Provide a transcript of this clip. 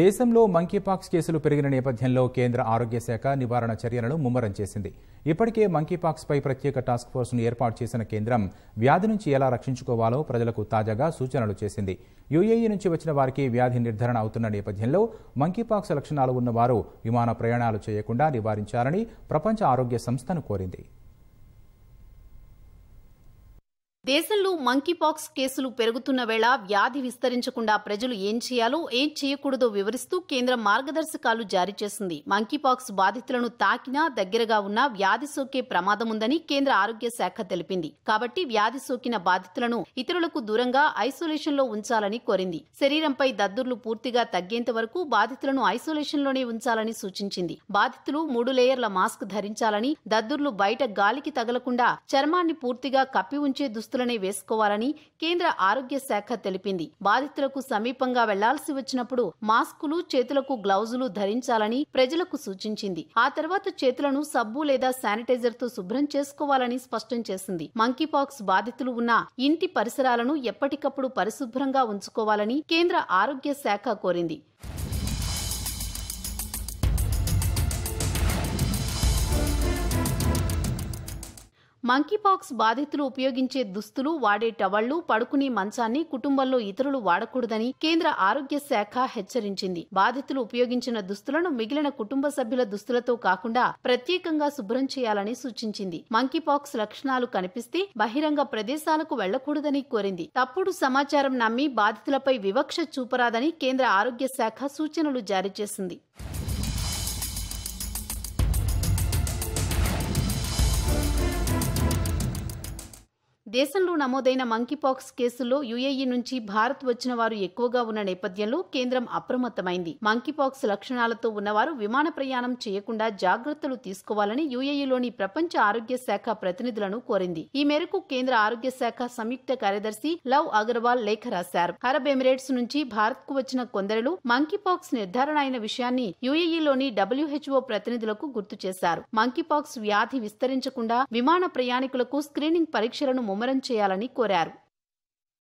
దేశంలో మంకీపాక్స్ కేసులు పెరిగిన నేపథ్యంలో కేంద్ర ఆరోగ్య శాఖ నివారణ చర్యలను ముమ్మరం చేసింది ఇప్పటికే మంకీపాక్స్పై ప్రత్యేక టాస్క్ ఫోర్స్ను ఏర్పాటు చేసిన కేంద్రం వ్యాధి నుంచి ఎలా రక్షించుకోవాలో ప్రజలకు తాజాగా సూచనలు చేసింది యుఏఈ నుంచి వచ్చిన వారికి వ్యాధి నిర్ధారణ అవుతున్న నేపథ్యంలో మంకీపాక్స్ లక్షణాలు ఉన్నవారు విమాన ప్రయాణాలు చేయకుండా నివారించాలని ప్రపంచ ఆరోగ్య సంస్థను కోరింది దేశంలో మంకీపాక్స్ కేసులు పెరుగుతున్న వేళ వ్యాధి విస్తరించకుండా ప్రజలు ఏం చేయాలో ఏం చేయకూడదో వివరిస్తూ కేంద్రం మార్గదర్శకాలు జారీ చేసింది మంకీపాక్స్ బాధితులను తాకినా దగ్గరగా ఉన్న వ్యాధి సోకే ప్రమాదం ఉందని కేంద్ర ఆరోగ్య శాఖ తెలిపింది కాబట్టి వ్యాధి సోకిన బాధితులను ఇతరులకు దూరంగా ఐసోలేషన్ లో ఉంచాలని కోరింది శరీరంపై దద్దుర్లు పూర్తిగా తగ్గేంత వరకు బాధితులను ఐసోలేషన్ లోనే ఉంచాలని సూచించింది బాధితులు మూడు లేయర్ల మాస్క్ ధరించాలని దద్దుర్లు బయట గాలికి తగలకుండా చర్మాన్ని పూర్తిగా కప్పి ఉంచే దుస్తులు మాస్కులనే వేసుకోవాలని కేంద్ర ఆరోగ్య శాఖ తెలిపింది బాధితులకు సమీపంగా వెళ్లాల్సి వచ్చినప్పుడు మాస్కులు చేతులకు గ్లౌజులు ధరించాలని ప్రజలకు సూచించింది ఆ తర్వాత చేతులను సబ్బు లేదా శానిటైజర్ తో శుభ్రం చేసుకోవాలని స్పష్టం చేసింది మంకీపాక్స్ బాధితులు ఉన్న ఇంటి పరిసరాలను ఎప్పటికప్పుడు పరిశుభ్రంగా ఉంచుకోవాలని కేంద్ర ఆరోగ్య శాఖ కోరింది మంకీపాక్స్ బాధితులు ఉపయోగించే దుస్తులు వాడే టవళ్లు పడుకునే మంచాన్ని కుటుంబంలో ఇతరులు వాడకూడదని కేంద్ర ఆరోగ్య శాఖ హెచ్చరించింది బాధితులు ఉపయోగించిన దుస్తులను మిగిలిన కుటుంబ సభ్యుల దుస్తులతో కాకుండా ప్రత్యేకంగా శుభ్రం చేయాలని సూచించింది మంకీపాక్స్ లక్షణాలు కనిపిస్తే బహిరంగ ప్రదేశాలకు వెళ్లకూడదని కోరింది తప్పుడు సమాచారం నమ్మి బాధితులపై వివక్ష చూపరాదని కేంద్ర ఆరోగ్య శాఖ సూచనలు జారీ చేసింది దేశంలో నమోదైన మంకీపాక్స్ కేసుల్లో యుఏఈ నుంచి భారత్ వచ్చిన వారు ఎక్కువగా ఉన్న నేపథ్యంలో కేంద్రం అప్రమత్తమైంది మంకీపాక్స్ లక్షణాలతో ఉన్నవారు విమాన ప్రయాణం చేయకుండా జాగ్రత్తలు తీసుకోవాలని యుఏఈలోని ప్రపంచ ఆరోగ్య శాఖ ప్రతినిధులను కోరింది ఈ మేరకు కేంద్ర ఆరోగ్య శాఖ సంయుక్త కార్యదర్శి లవ్ అగర్వాల్ లేఖ రాశారు అరబ్ ఎమిరేట్స్ నుంచి భారత్ కు వచ్చిన కొందరు మంకీపాక్స్ నిర్ధారణ అయిన విషయాన్ని యుఏఈలోని డబ్ల్యూహెచ్ఓ ప్రతినిధులకు గుర్తు చేశారు మంకీపాక్స్ వ్యాధి విస్తరించకుండా విమాన ప్రయాణికులకు స్క్రీనింగ్ పరీక్షలను ముమ్మరం చేయాలని కోరారు